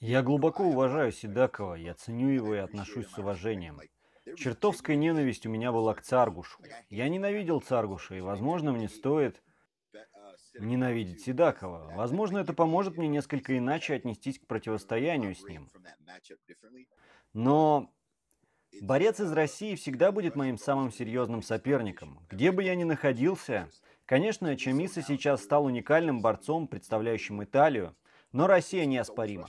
Я глубоко уважаю Седакова, я ценю его и отношусь с уважением. Чертовская ненависть у меня была к Царгушу. Я ненавидел Царгуша, и, возможно, мне стоит ненавидеть Седакова. Возможно, это поможет мне несколько иначе отнестись к противостоянию с ним. Но борец из России всегда будет моим самым серьезным соперником. Где бы я ни находился, конечно, Чамиса сейчас стал уникальным борцом, представляющим Италию, но Россия неоспорима.